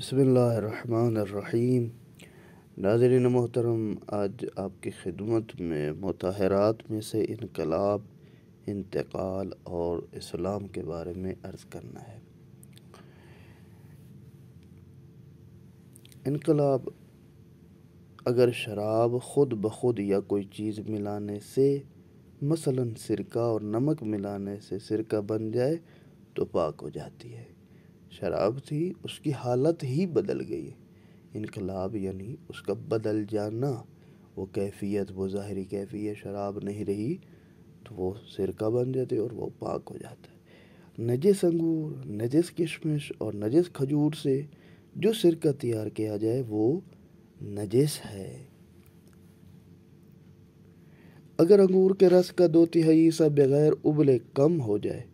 बसमीम नाजरन मोहतरम आज आपकी खिदमत में मतहरात में से इनकलाब इंतकाल और इस्लाम के बारे में अर्ज़ करना है इनकलाब अगर शराब ख़ुद ब खुद या कोई चीज़ मिलाने से मसलन सिरका और नमक मिलाने से सिरका बन जाए तो पाक हो जाती है शराब थी उसकी हालत ही बदल गई इनकलाब यानी उसका बदल जाना वो कैफियत वो ज़ाहरी कैफियत शराब नहीं रही तो वो सिरका बन जाते और वो पाक हो जाता है नजस अंगूर नजस किशमिश और नजस खजूर से जो सिरका तैयार किया जाए वो नजस है अगर अंगूर के रस का दो तिहाई सा बगैर उबले कम हो जाए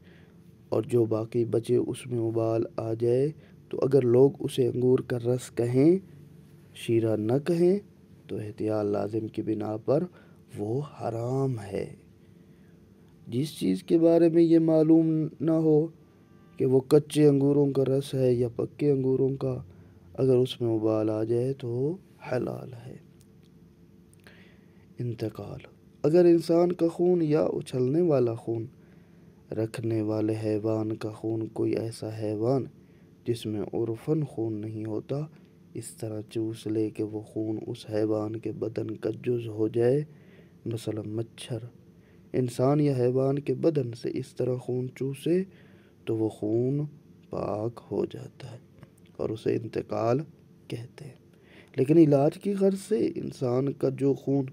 और जो बाकी बचे उसमें उबाल आ जाए तो अगर लोग उसे अंगूर का रस कहें शीरा न कहें तो एहतियात लाजिम की बिना पर वो हराम है जिस चीज़ के बारे में ये मालूम ना हो कि वो कच्चे अंगूरों का रस है या पक्के अंगूरों का अगर उसमें उबाल आ जाए तो हलाल है इंतकाल अगर इंसान का खून या उछलने वाला खून रखने वाले हैवान का खून कोई ऐसा हैवान जिसमें उर्फन खून नहीं होता इस तरह चूस ले कि वो खून उस हैवान के बदन का जुज़ हो जाए मसल मच्छर इंसान या हैवान के बदन से इस तरह खून चूसे तो वो खून पाक हो जाता है और उसे इंतकाल कहते हैं लेकिन इलाज की गर्ज से इंसान का जो खून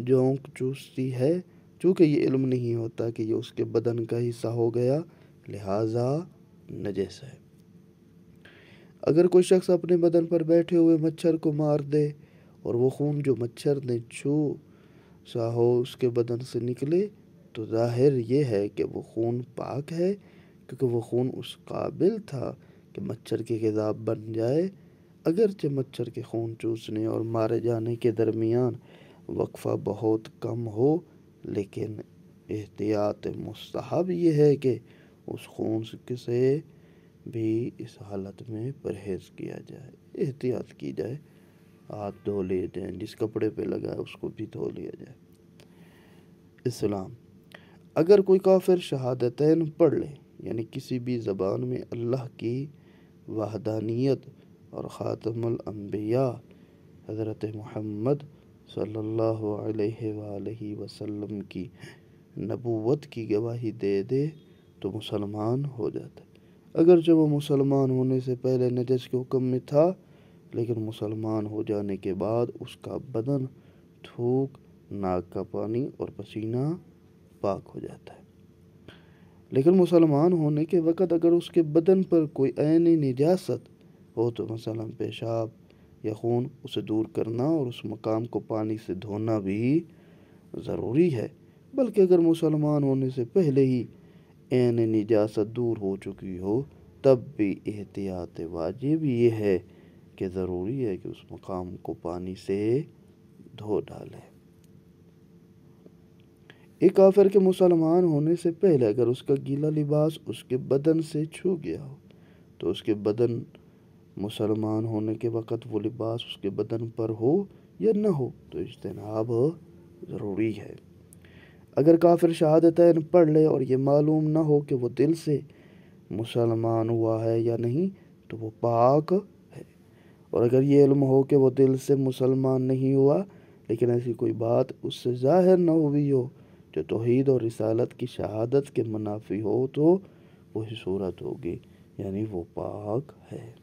जोंक चूसती है चूँकि ये इल्म नहीं होता कि ये उसके बदन का हिस्सा हो गया लिहाजा नजस है अगर कोई शख्स अपने बदन पर बैठे हुए मच्छर को मार दे और वो खून जो मच्छर ने छू सा हो उसके बदन से निकले तो जाहिर ये है कि वो खून पाक है क्योंकि वो खून उस काबिल था कि मच्छर की गजाब बन जाए अगरचे मच्छर के खून चूसने और मारे जाने के दरमियान वक्फा बहुत कम हो लेकिन एहतियात मुस्तहब ये है कि उस खून से भी इस हालत में परहेज़ किया जाए एहतियात की जाए हाथ धो लिए जाए जिस कपड़े पे लगा है उसको भी धो लिया जाए इस्लाम अगर कोई काफिर शहादत पढ़ ले यानी किसी भी ज़बान में अल्लाह की वहदानियत और ख़ातमल अम्बिया हज़रत मोहम्मद सल्लल्लाहु अलैहि वसल्लम की नबूवत की गवाही दे दे तो मुसलमान हो जाता अगर जब वो मुसलमान होने से पहले नजस के हुक्म में था लेकिन मुसलमान हो जाने के बाद उसका बदन थूक नाक का पानी और पसीना पाक हो जाता है लेकिन मुसलमान होने के वक़्त अगर उसके बदन पर कोई आन निजासत हो तो मसलन पेशाब या खून उसे दूर करना और उस मकाम को पानी से धोना भी ज़रूरी है बल्कि अगर मुसलमान होने से पहले ही एन निजात दूर हो चुकी हो तब भी एहतियात वाजिब ये है कि ज़रूरी है कि उस मकाम को पानी से धो डालें एक काफिर के मुसलमान होने से पहले अगर उसका गीला लिबास उसके बदन से छू गया हो तो उसके बदन मुसलमान होने के वक़्त वो लिबास उसके बदन पर हो या न हो तो इजतनाब ज़रूरी है अगर काफिर शहादत पढ़ ले और ये मालूम ना हो कि वो दिल से मुसलमान हुआ है या नहीं तो वो पाक है और अगर ये इल्म हो कि वो दिल से मुसलमान नहीं हुआ लेकिन ऐसी कोई बात उससे ज़ाहिर न हुई हो जो तोहद और रिसालत की शहादत के मुनाफी हो तो वही सूरत होगी यानी वो पाक है